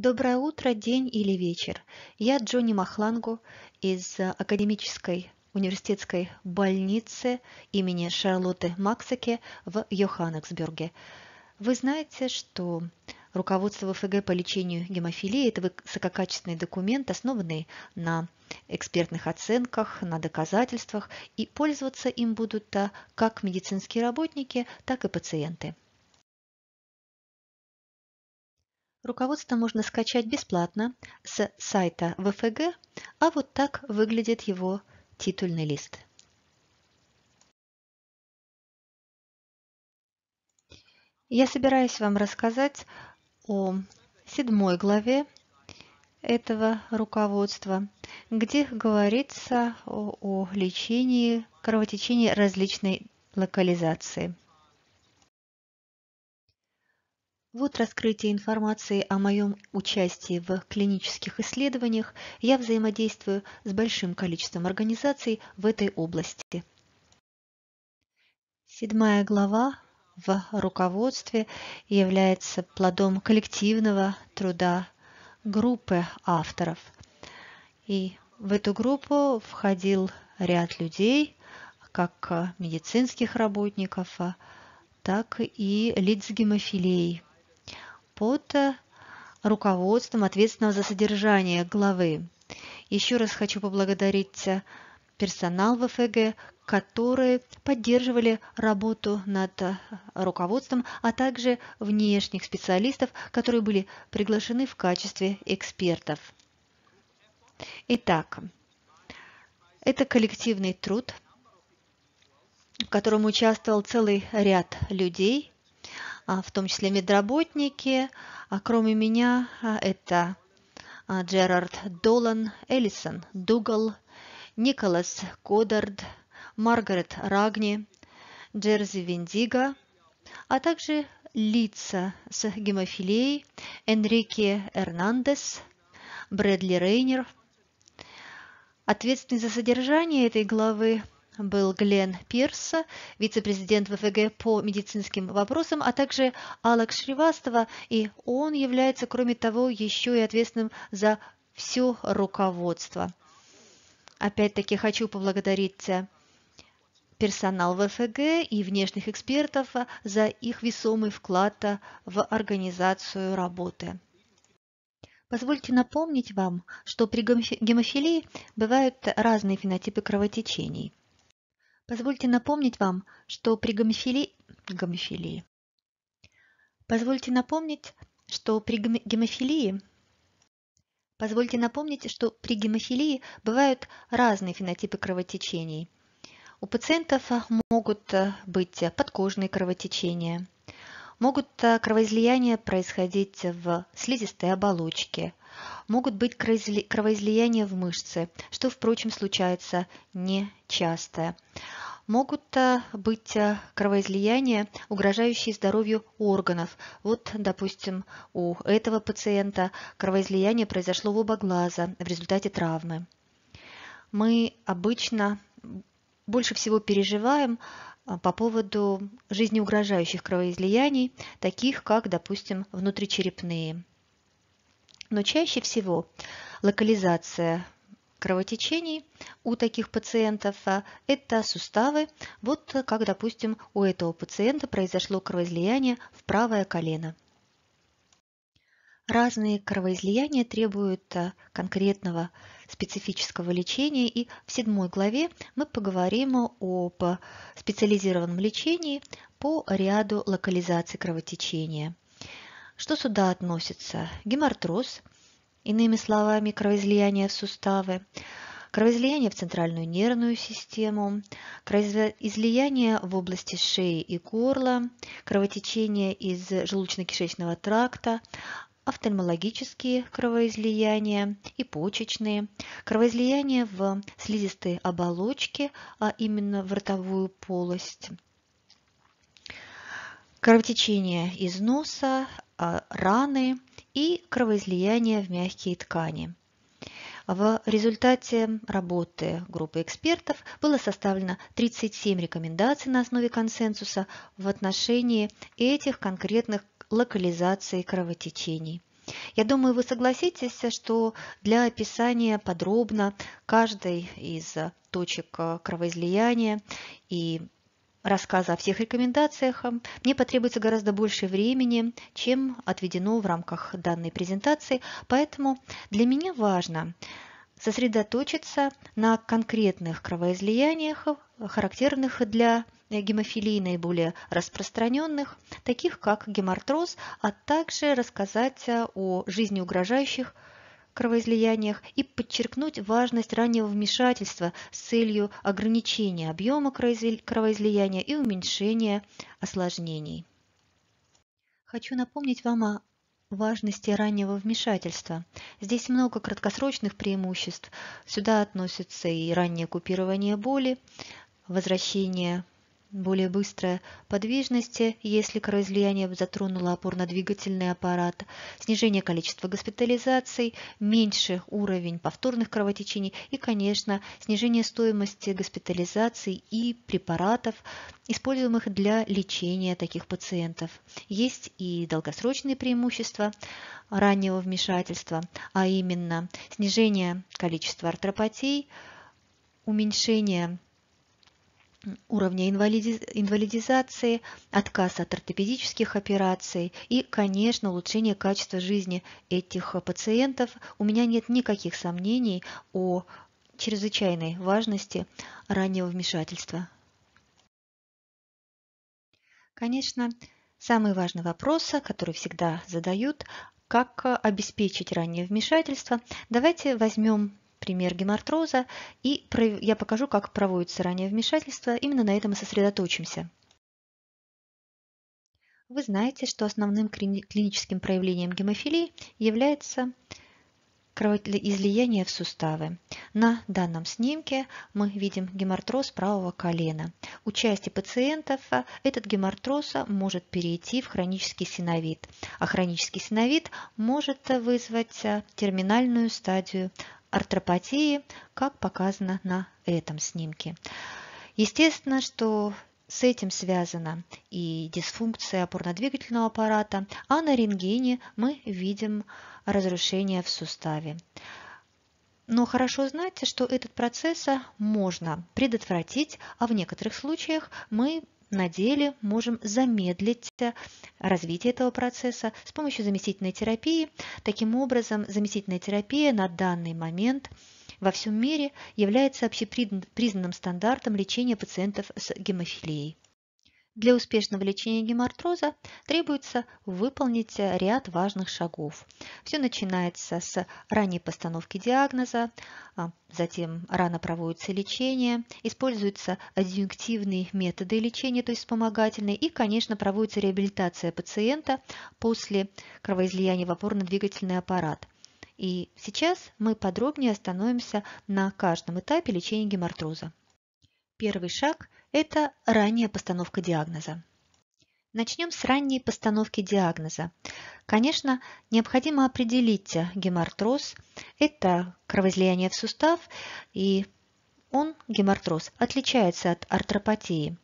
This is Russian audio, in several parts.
Доброе утро, день или вечер. Я Джонни Махлангу из академической университетской больницы имени Шарлотты Максаке в Йоханнесбурге. Вы знаете, что руководство ФГ по лечению гемофилии – это высококачественный документ, основанный на экспертных оценках, на доказательствах, и пользоваться им будут а, как медицинские работники, так и пациенты – Руководство можно скачать бесплатно с сайта ВФГ, а вот так выглядит его титульный лист. Я собираюсь вам рассказать о седьмой главе этого руководства, где говорится о, о лечении кровотечения различной локализации – вот раскрытие информации о моем участии в клинических исследованиях. Я взаимодействую с большим количеством организаций в этой области. Седьмая глава в руководстве является плодом коллективного труда группы авторов. И в эту группу входил ряд людей, как медицинских работников, а так и лиц гемофилии под э, руководством ответственного за содержание главы. Еще раз хочу поблагодарить э, персонал ВФГ, которые поддерживали работу над э, руководством, а также внешних специалистов, которые были приглашены в качестве экспертов. Итак, это коллективный труд, в котором участвовал целый ряд людей, а, в том числе медработники. А кроме меня а, это а, Джерард Долан, Эллисон Дугал, Николас Кодард, Маргарет Рагни, Джерзи Вендиго, а также лица с гемофилией Энрике Эрнандес, Брэдли Рейнер. Ответственный за содержание этой главы был Глен Пирс, вице-президент ВФГ по медицинским вопросам, а также Алек Шривастова, и он является, кроме того, еще и ответственным за все руководство. Опять-таки хочу поблагодарить э, персонал ВФГ и внешних экспертов э, за их весомый вклад э, в организацию работы. Позвольте напомнить вам, что при гемофилии бывают разные фенотипы кровотечений. Позвольте напомнить вам, что при гомофилии... гомофилии. Позвольте напомнить, что при гемофилии... Позвольте напомнить, что при гемофилии бывают разные фенотипы кровотечений. У пациентов могут э, быть э, подкожные кровотечения, Могут э, кровоизлияния происходить в слизистой оболочке, могут быть кровоизлияния в мышце, что, впрочем, случается нечасто. Могут э, быть э, кровоизлияния, угрожающие здоровью органов. Вот, допустим, у этого пациента кровоизлияние произошло в оба глаза в результате травмы. Мы обычно больше всего переживаем а, по поводу жизнеугрожающих кровоизлияний, таких как, допустим, внутричерепные. Но чаще всего локализация кровотечений у таких пациентов а, – это суставы. Вот э, как, допустим, у этого пациента произошло кровоизлияние в правое колено – Разные кровоизлияния требуют э, конкретного специфического лечения, и в седьмой главе мы поговорим об специализированном лечении по ряду локализаций кровотечения. Что сюда относится? Гемартроз, иными словами, кровоизлияние в суставы, кровоизлияние в центральную нервную систему, кровоизлияние в области шеи и горла, кровотечение из желудочно-кишечного тракта, офтальмологические кровоизлияния и почечные, кровоизлияния в слизистые оболочки, а именно в ротовую полость, кровотечение из носа, а, раны и кровоизлияние в мягкие ткани. В результате работы группы экспертов было составлено 37 рекомендаций на основе консенсуса в отношении этих конкретных локализаций кровотечений. Я думаю, вы согласитесь, что для описания подробно каждой из точек кровоизлияния и рассказа о всех рекомендациях, мне потребуется гораздо больше времени, чем отведено в рамках данной презентации, поэтому для меня важно сосредоточиться на конкретных кровоизлияниях, характерных для гемофилии наиболее распространенных, таких как гемартроз, а также рассказать о жизнеугрожающих кровоизлияниях и подчеркнуть важность раннего вмешательства с целью ограничения объема кровоизлияния и уменьшения осложнений. Хочу напомнить вам о важности раннего вмешательства. Здесь много краткосрочных преимуществ. Сюда относятся и раннее купирование боли, возвращение более быстрая подвижности, если кровоизлияние затронуло опорно-двигательный аппарат, снижение количества госпитализаций, меньше уровень повторных кровотечений и, конечно, снижение стоимости госпитализаций и препаратов, используемых для лечения таких пациентов. Есть и долгосрочные преимущества раннего вмешательства, а именно снижение количества артропатий, уменьшение уровня инвалидизации, отказ от ортопедических операций и, конечно, улучшение качества жизни этих пациентов. У меня нет никаких сомнений о чрезвычайной важности раннего вмешательства. Конечно, самый важный вопрос, который всегда задают, как обеспечить раннее вмешательство. Давайте возьмем пример гемартроза, и я покажу, как проводится раннее вмешательство, именно на этом и сосредоточимся. Вы знаете, что основным клиническим проявлением гемофилии является кровоизлияние в суставы. На данном снимке мы видим гемартроз правого колена. У части пациентов а, этот гемартроз а, может перейти в хронический синовит, а хронический синовит может вызвать а, терминальную стадию артропатии, как показано на этом снимке. Естественно, что с этим связана и дисфункция опорно-двигательного аппарата, а на рентгене мы видим разрушение в суставе. Но хорошо знать, что этот процесс можно предотвратить, а в некоторых случаях мы на деле можем замедлить э, развитие этого процесса с помощью заместительной терапии. Таким образом, заместительная терапия на данный момент во всем мире является общепризнанным стандартом лечения пациентов с гемофилией. Для успешного лечения гемартроза требуется выполнить э, ряд важных шагов. Все начинается с ранней постановки диагноза, а затем рано проводится лечение, используются адъюнктивные методы лечения, то есть вспомогательные, и, конечно, проводится реабилитация пациента после кровоизлияния в опорно-двигательный аппарат. И сейчас мы подробнее остановимся на каждом этапе лечения гемартроза. Первый шаг это ранняя постановка диагноза. Начнем с ранней постановки диагноза. Конечно, необходимо определить гемартроз. Это кровоизлияние в сустав, и он, гемартроз, отличается от артропатии.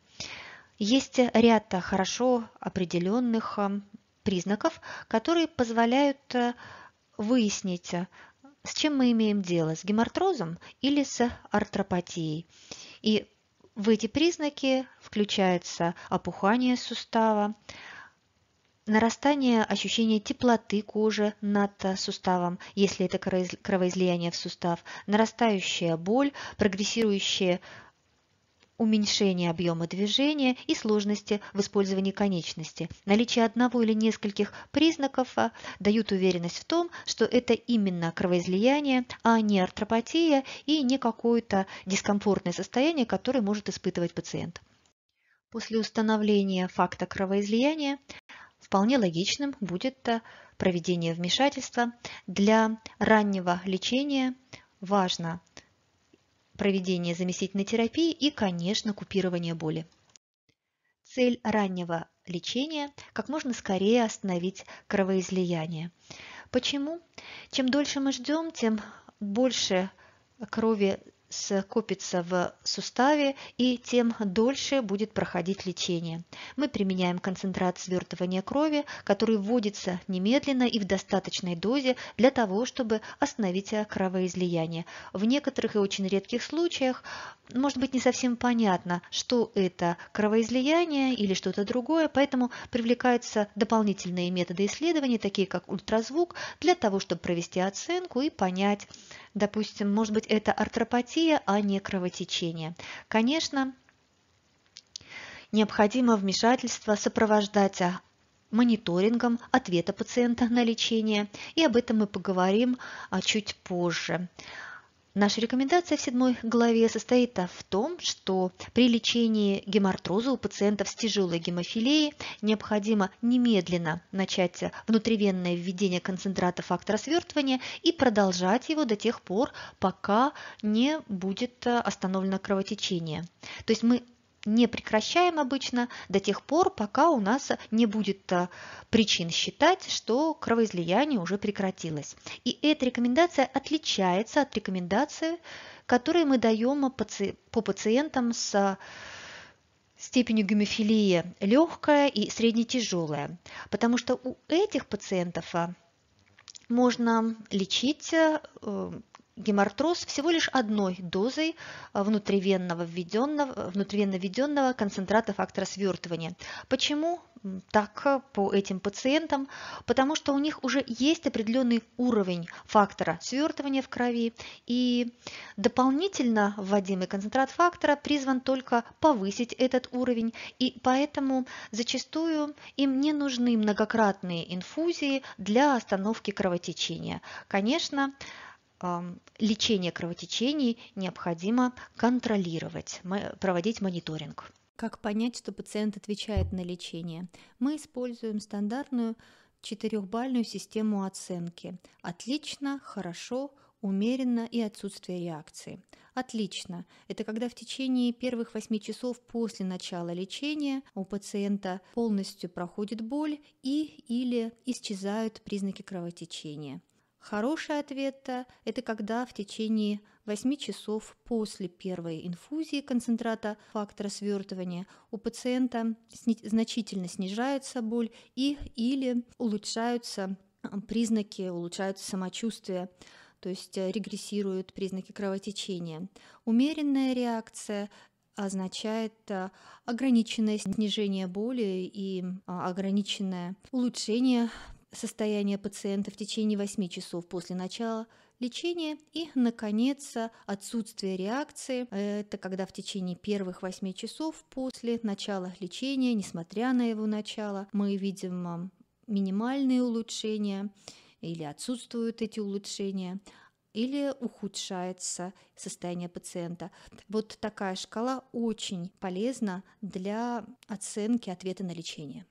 Есть ряд хорошо определенных э, признаков, которые позволяют э, выяснить, э, с чем мы имеем дело, с гемартрозом или с артропатией. И в эти признаки включается опухание сустава, нарастание ощущения теплоты кожи над суставом, если это кровоизлияние в сустав, нарастающая боль, прогрессирующие уменьшение объема движения и сложности в использовании конечности. Наличие одного или нескольких признаков а, дают уверенность в том, что это именно кровоизлияние, а не артропатия и не какое-то дискомфортное состояние, которое может испытывать пациент. После установления факта кровоизлияния вполне логичным будет а, проведение вмешательства. Для раннего лечения важно – проведение заместительной терапии и, конечно, купирование боли. Цель раннего лечения – как можно скорее остановить кровоизлияние. Почему? Чем дольше мы ждем, тем больше крови скопится в суставе и тем дольше будет проходить лечение. Мы применяем концентрат свертывания крови, который вводится немедленно и в достаточной дозе для того, чтобы остановить кровоизлияние. В некоторых и очень редких случаях может быть не совсем понятно, что это кровоизлияние или что-то другое, поэтому привлекаются дополнительные методы исследований, такие как ультразвук, для того, чтобы провести оценку и понять, допустим, может быть это артропатия, гипертия, а не кровотечение. Конечно, необходимо вмешательство сопровождать а, мониторингом ответа пациента на лечение, и об этом мы поговорим а, чуть позже. Наша рекомендация в седьмой главе состоит в том, что при лечении гемартроза у пациентов с тяжелой гемофилией необходимо немедленно начать внутривенное введение концентрата фактора свертывания и продолжать его до тех пор, пока не будет э, остановлено кровотечение. То есть мы не прекращаем обычно до тех пор, пока у нас не будет э, причин считать, что кровоизлияние уже прекратилось. И эта рекомендация отличается от рекомендации, которые мы даем по пациентам с э, степенью гемофилии легкая и среднетяжелая, потому что у этих пациентов э, можно лечить гемартроз всего лишь одной дозой э, внутривенно введенного, э, внутривенно введенного концентрата фактора свертывания. Почему так э, по этим пациентам? Потому что у них уже есть определенный уровень фактора свертывания в крови, и дополнительно вводимый концентрат фактора призван только повысить этот уровень, и поэтому зачастую им не нужны многократные инфузии для остановки кровотечения. Конечно, лечение кровотечений необходимо контролировать, проводить мониторинг. Как понять, что пациент отвечает на лечение? Мы используем стандартную четырехбальную систему оценки. Отлично, хорошо, умеренно и отсутствие реакции. Отлично. Это когда в течение первых 8 часов после начала лечения у пациента полностью проходит боль и или исчезают признаки кровотечения. Хороший ответ – это когда в течение 8 часов после первой инфузии концентрата фактора свертывания у пациента значительно снижается боль и или улучшаются э, признаки, улучшаются самочувствие то есть э, регрессируют признаки кровотечения. Умеренная реакция означает э, ограниченное снижение боли и ограниченное улучшение состояние пациента в течение 8 часов после начала лечения и, наконец, отсутствие реакции. Это когда в течение первых 8 часов после начала лечения, несмотря на его начало, мы видим минимальные улучшения или отсутствуют эти улучшения, или ухудшается состояние пациента. Вот такая шкала очень полезна для оценки ответа на лечение.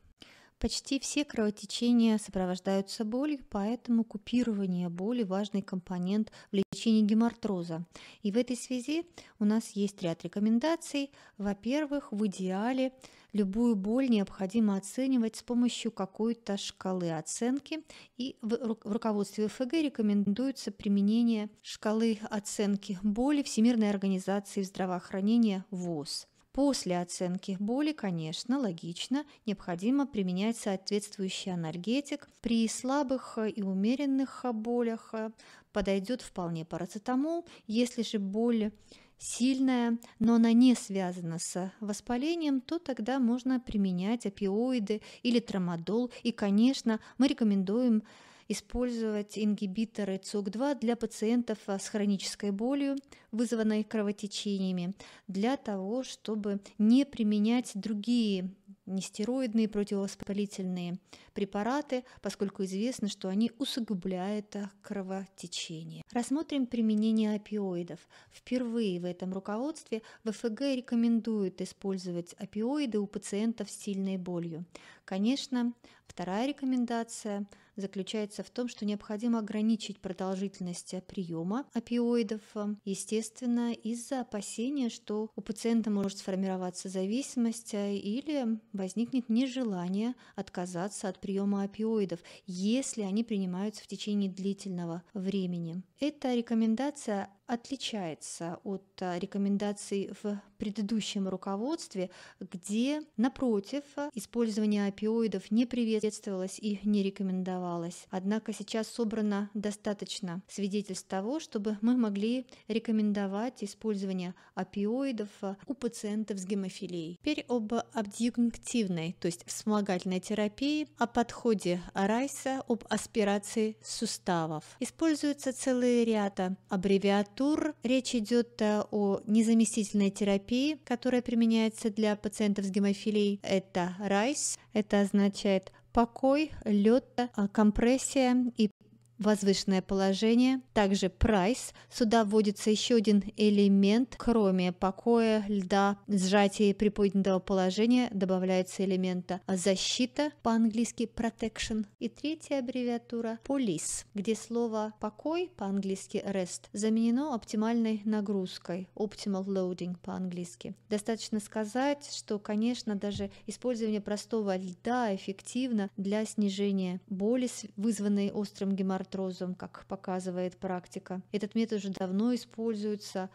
Почти все кровотечения сопровождаются болью, поэтому купирование боли – важный компонент в лечении гемартроза. И в этой связи у нас есть ряд рекомендаций. Во-первых, в идеале любую боль необходимо оценивать с помощью какой-то шкалы оценки. И в руководстве ФГ рекомендуется применение шкалы оценки боли Всемирной организации здравоохранения ВОЗ – После оценки боли, конечно, логично, необходимо применять соответствующий анальгетик. При слабых и умеренных болях э, подойдет вполне парацетамол. Если же боль сильная, но она не связана с воспалением, то тогда можно применять опиоиды или трамадол. И, конечно, мы рекомендуем использовать ингибиторы ЦОК-2 для пациентов а, с хронической болью, вызванной кровотечениями, для того, чтобы не применять другие нестероидные противовоспалительные препараты, поскольку известно, что они усугубляют а, кровотечение. Рассмотрим применение опиоидов. Впервые в этом руководстве ВФГ рекомендует использовать опиоиды у пациентов с сильной болью. Конечно, вторая рекомендация заключается в том, что необходимо ограничить продолжительность приема опиоидов, естественно, из-за опасения, что у пациента может сформироваться зависимость или возникнет нежелание отказаться от приема опиоидов, если они принимаются в течение длительного времени. Эта рекомендация отличается от а, рекомендаций в предыдущем руководстве, где, напротив, использование опиоидов не приветствовалось и не рекомендовалось. Однако сейчас собрано достаточно свидетельств того, чтобы мы могли рекомендовать использование опиоидов а, у пациентов с гемофилией. Теперь об абдюнктивной, то есть вспомогательной терапии, о подходе Райса об аспирации суставов. Используется целый ряд аббревиатур температур. Речь идет э, о незаместительной терапии, которая применяется для пациентов с гемофилией. Это Райс. это означает покой, лед, э, компрессия и возвышенное положение, также прайс. Сюда вводится еще один элемент, кроме покоя, льда, сжатия и приподнятого положения, добавляется элемента защита, по-английски protection. И третья аббревиатура police, где слово покой, по-английски rest, заменено оптимальной нагрузкой, optimal loading по-английски. Достаточно сказать, что, конечно, даже использование простого льда эффективно для снижения боли, вызванной острым геморроем артрозом, как показывает практика. Этот метод уже давно используется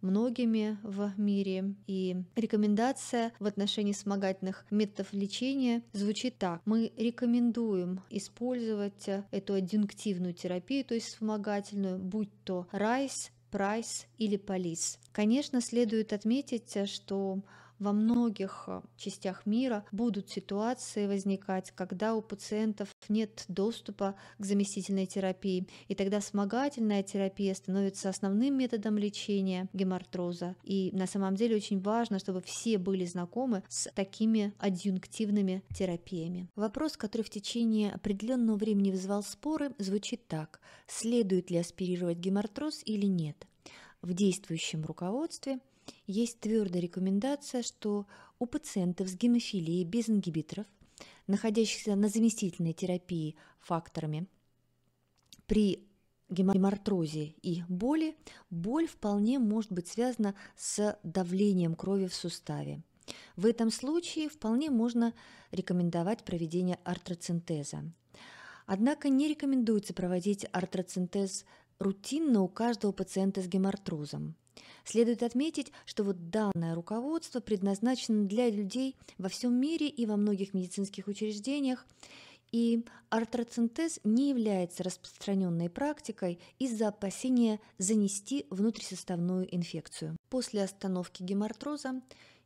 многими в мире. И рекомендация в отношении вспомогательных методов лечения звучит так. Мы рекомендуем использовать эту адъюнктивную терапию, то есть вспомогательную, будь то райс, прайс или полис. Конечно, следует отметить, что во многих э, частях мира будут ситуации возникать, когда у пациентов нет доступа к заместительной терапии, и тогда вспомогательная терапия становится основным методом лечения гемартроза. И на самом деле очень важно, чтобы все были знакомы с такими адъюнктивными терапиями. Вопрос, который в течение определенного времени вызывал споры, звучит так. Следует ли аспирировать гемартроз или нет? В действующем руководстве – есть твердая рекомендация, что у пациентов с гемофилией без ингибиторов, находящихся на заместительной терапии факторами, при гемартрозе и боли, боль вполне может быть связана с давлением крови в суставе. В этом случае вполне можно рекомендовать проведение артроцентеза. Однако не рекомендуется проводить артроцентез – рутинно у каждого пациента с гемартрозом. Следует отметить, что вот данное руководство предназначено для людей во всем мире и во многих медицинских учреждениях, и артроцентез не является распространенной практикой из-за опасения занести внутрисуставную инфекцию. После остановки гемартроза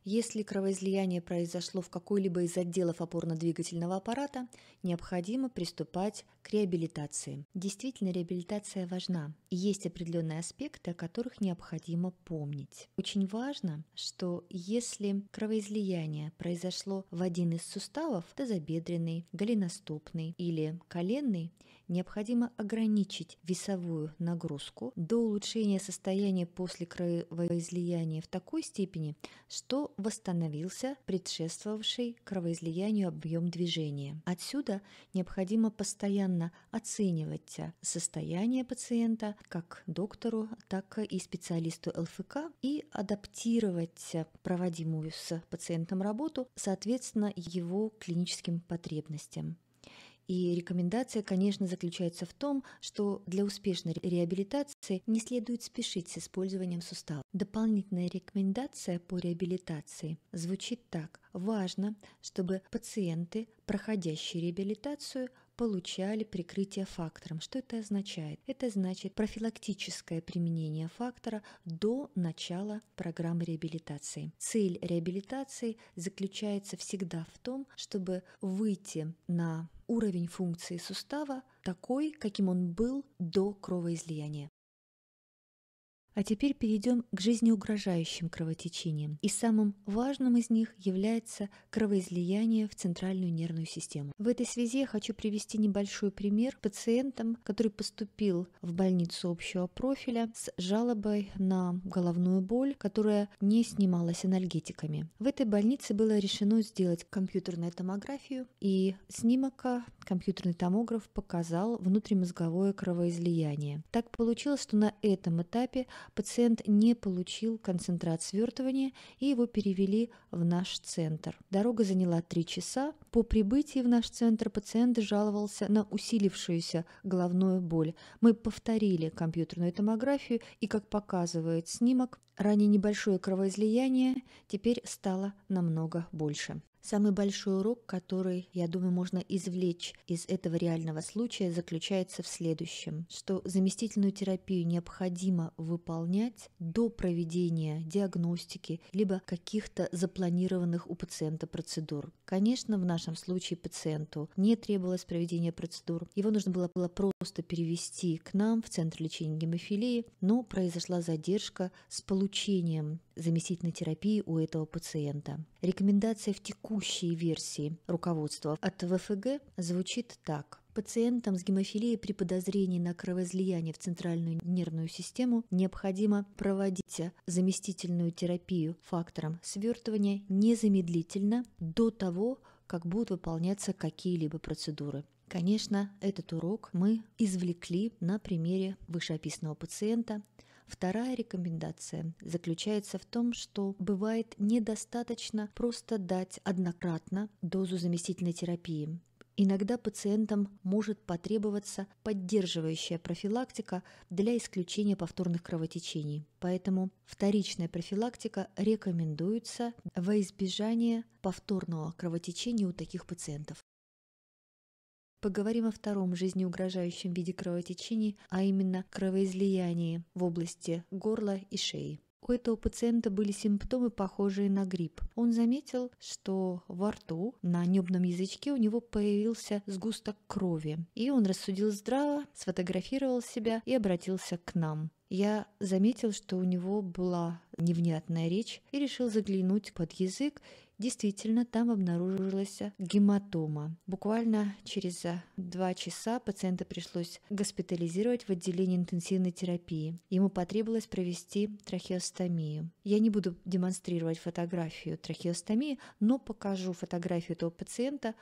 если кровоизлияние произошло в какой-либо из отделов опорно-двигательного аппарата, необходимо приступать к реабилитации. Действительно, реабилитация важна. И есть определенные аспекты, о которых необходимо помнить. Очень важно, что если кровоизлияние произошло в один из суставов, тазобедренный, голеностопный или коленный, необходимо ограничить весовую нагрузку до улучшения состояния после кровоизлияния в такой степени, что восстановился предшествовавший кровоизлиянию объем движения. Отсюда необходимо постоянно оценивать состояние пациента как доктору, так и специалисту ЛФК и адаптировать проводимую с пациентом работу, соответственно, его клиническим потребностям. И рекомендация, конечно, заключается в том, что для успешной реабилитации не следует спешить с использованием сустава. Дополнительная рекомендация по реабилитации звучит так. Важно, чтобы пациенты, проходящие реабилитацию, получали прикрытие фактором. Что это означает? Это значит профилактическое применение фактора до начала программы реабилитации. Цель реабилитации заключается всегда в том, чтобы выйти на уровень функции сустава такой, каким он был до кровоизлияния. А теперь перейдем к жизнеугрожающим кровотечениям. И самым важным из них является кровоизлияние в центральную нервную систему. В этой связи я хочу привести небольшой пример пациентам, который поступил в больницу общего профиля с жалобой на головную боль, которая не снималась анальгетиками. В этой больнице было решено сделать компьютерную томографию, и снимок а, компьютерный томограф показал внутримозговое кровоизлияние. Так получилось, что на этом этапе Пациент не получил концентрат свертывания, и его перевели в наш центр. Дорога заняла три часа. По прибытии в наш центр пациент жаловался на усилившуюся головную боль. Мы повторили компьютерную томографию, и, как показывает снимок, ранее небольшое кровоизлияние теперь стало намного больше. Самый большой урок, который, я думаю, можно извлечь из этого реального случая, заключается в следующем, что заместительную терапию необходимо выполнять до проведения диагностики либо каких-то запланированных у пациента процедур. Конечно, в нашем случае пациенту не требовалось проведение процедур, его нужно было, было просто перевести к нам в Центр лечения гемофилии, но произошла задержка с получением заместительной терапии у этого пациента. Рекомендация в текущем текущей версии руководства от ВФГ звучит так. Пациентам с гемофилией при подозрении на кровоизлияние в центральную нервную систему необходимо проводить заместительную терапию фактором свертывания незамедлительно до того, как будут выполняться какие-либо процедуры. Конечно, этот урок мы извлекли на примере вышеописанного пациента – Вторая рекомендация заключается в том, что бывает недостаточно просто дать однократно дозу заместительной терапии. Иногда пациентам может потребоваться поддерживающая профилактика для исключения повторных кровотечений. Поэтому вторичная профилактика рекомендуется во избежание повторного кровотечения у таких пациентов. Поговорим о втором жизнеугрожающем виде кровотечений, а именно кровоизлиянии в области горла и шеи. У этого пациента были симптомы, похожие на грипп. Он заметил, что во рту, на небном язычке у него появился сгусток крови. И он рассудил здраво, сфотографировал себя и обратился к нам. Я заметил, что у него была невнятная речь и решил заглянуть под язык Действительно, там обнаружилась гематома. Буквально через а, два часа пациента пришлось госпитализировать в отделении интенсивной терапии. Ему потребовалось провести трахеостомию. Я не буду демонстрировать фотографию трахеостомии, но покажу фотографию этого пациента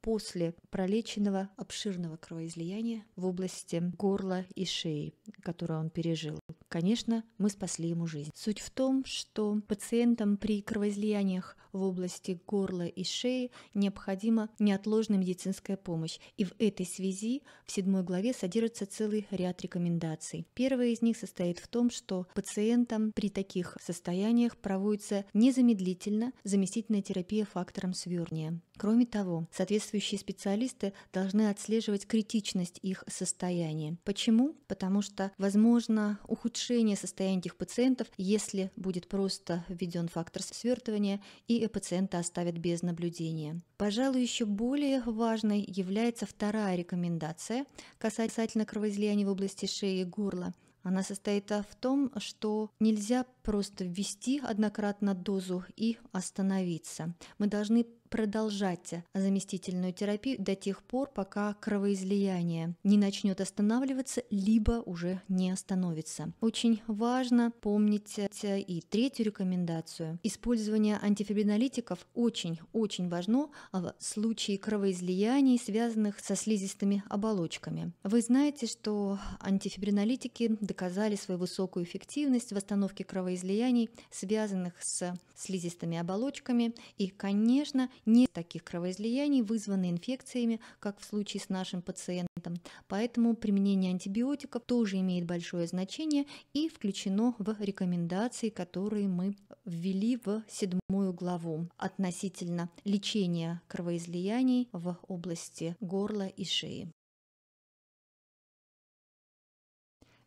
после пролеченного обширного кровоизлияния в области горла и шеи, которое он пережил. Конечно, мы спасли ему жизнь. Суть в том, что пациентам при кровоизлияниях в области горла и шеи необходима неотложная медицинская помощь. И в этой связи в седьмой главе содержится целый ряд рекомендаций. Первая из них состоит в том, что пациентам при таких состояниях проводится незамедлительно заместительная терапия фактором сверния. Кроме того, соответствующие специалисты должны отслеживать критичность их состояния. Почему? Потому что возможно ухудшение состояния этих пациентов, если будет просто введен фактор свертывания и пациента оставят без наблюдения. Пожалуй, еще более важной является вторая рекомендация касательно кровоизлияния в области шеи и горла. Она состоит в том, что нельзя просто ввести однократно дозу и остановиться. Мы должны продолжать заместительную терапию до тех пор, пока кровоизлияние не начнет останавливаться, либо уже не остановится. Очень важно помнить и третью рекомендацию. Использование антифибриналитиков очень-очень важно в случае кровоизлияний, связанных со слизистыми оболочками. Вы знаете, что антифибриналитики доказали свою высокую эффективность в остановке кровоизлияний, связанных с слизистыми оболочками. И, конечно, не таких кровоизлияний, вызваны инфекциями, как в случае с нашим пациентом. Поэтому применение антибиотиков тоже имеет большое значение и включено в рекомендации, которые мы ввели в седьмую главу относительно лечения кровоизлияний в области горла и шеи.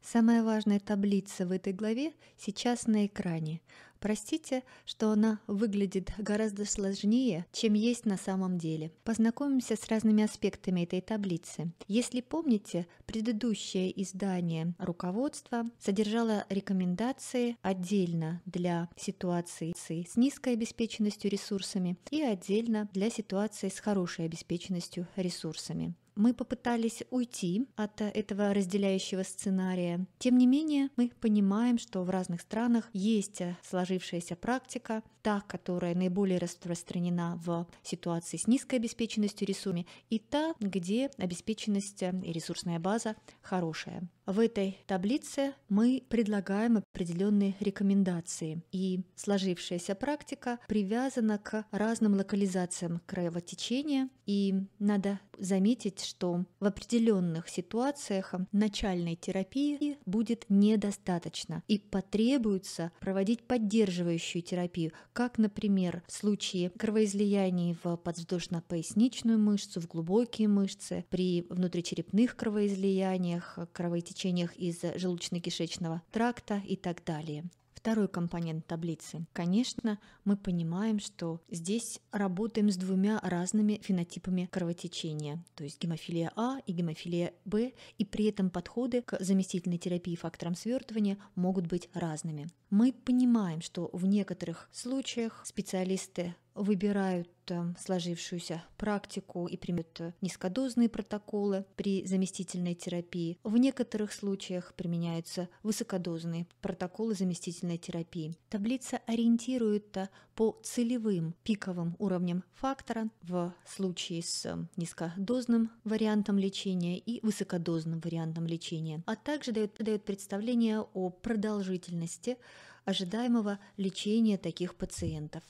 Самая важная таблица в этой главе сейчас на экране. Простите, что она выглядит гораздо сложнее, чем есть на самом деле. Познакомимся с разными аспектами этой таблицы. Если помните, предыдущее издание руководства содержало рекомендации отдельно для ситуации с низкой обеспеченностью ресурсами и отдельно для ситуации с хорошей обеспеченностью ресурсами. Мы попытались уйти от э, этого разделяющего сценария. Тем не менее, мы понимаем, что в разных странах есть э, сложившаяся практика, та, которая наиболее распространена в ситуации с низкой обеспеченностью ресурсами, и та, где обеспеченность э, и ресурсная база хорошая. В этой таблице мы предлагаем определенные рекомендации, и сложившаяся практика привязана к разным локализациям краевого течения, и надо заметить, что в определенных ситуациях начальной терапии будет недостаточно и потребуется проводить поддерживающую терапию, как, например, в случае кровоизлияний в подвздошно-поясничную мышцу, в глубокие мышцы, при внутричерепных кровоизлияниях, кровотечениях из желудочно-кишечного тракта и так далее второй компонент таблицы. Конечно, мы понимаем, что здесь работаем с двумя разными фенотипами кровотечения, то есть гемофилия А и гемофилия Б, и при этом подходы к заместительной терапии фактором свертывания могут быть разными. Мы понимаем, что в некоторых случаях специалисты выбирают эм, сложившуюся практику и примут э, низкодозные протоколы при заместительной терапии. В некоторых случаях применяются высокодозные протоколы заместительной терапии. Таблица ориентирует э, по целевым пиковым уровням фактора в случае с эм, низкодозным вариантом лечения и высокодозным вариантом лечения, а также дает, дает представление о продолжительности ожидаемого лечения таких пациентов.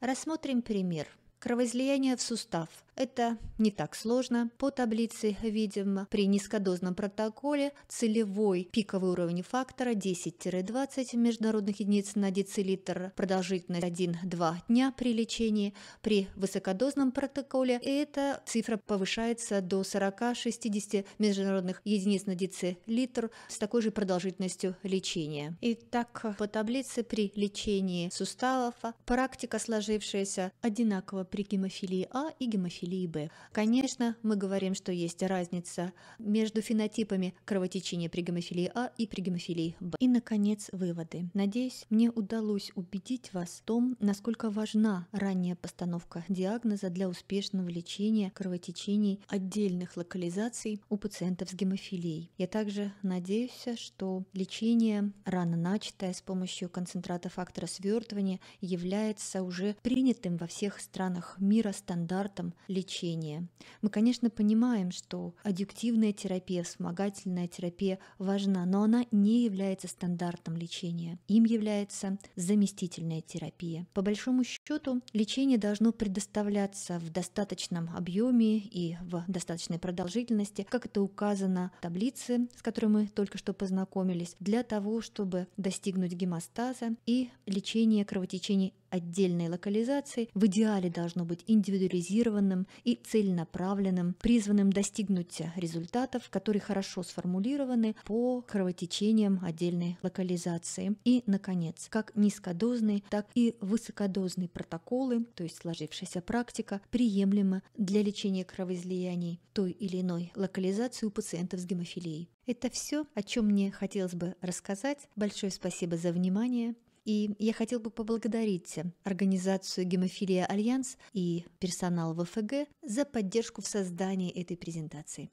Рассмотрим пример – кровоизлияние в сустав это не так сложно. По таблице видим при низкодозном протоколе целевой пиковый уровень фактора 10-20 международных единиц на децилитр, продолжительность 1-2 дня при лечении. При высокодозном протоколе эта цифра повышается до 40-60 международных единиц на децилитр с такой же продолжительностью лечения. Итак, по таблице при лечении суставов практика сложившаяся одинаково при гемофилии А и гемофилии филибы. Конечно, мы говорим, что есть разница между фенотипами кровотечения при гемофилии А и при гемофилии Б. И, наконец, выводы. Надеюсь, мне удалось убедить вас в том, насколько важна ранняя постановка диагноза для успешного лечения кровотечений отдельных локализаций у пациентов с гемофилией. Я также надеюсь, что лечение, рано начатое с помощью концентрата фактора свертывания, является уже принятым во всех странах мира стандартом лечения. Мы, конечно, понимаем, что адъюктивная терапия, вспомогательная терапия важна, но она не является стандартом лечения. Им является заместительная терапия. По большому счету, лечение должно предоставляться в достаточном объеме и в достаточной продолжительности, как это указано в таблице, с которой мы только что познакомились, для того, чтобы достигнуть гемостаза и лечение кровотечений отдельной локализации в идеале должно быть индивидуализированным и целенаправленным, призванным достигнуть результатов, которые хорошо сформулированы по кровотечениям отдельной локализации. И, наконец, как низкодозные, так и высокодозные протоколы, то есть сложившаяся практика, приемлема для лечения кровоизлияний той или иной локализации у пациентов с гемофилией. Это все, о чем мне хотелось бы рассказать. Большое спасибо за внимание. И я хотел бы поблагодарить организацию «Гемофилия Альянс» и персонал ВФГ за поддержку в создании этой презентации.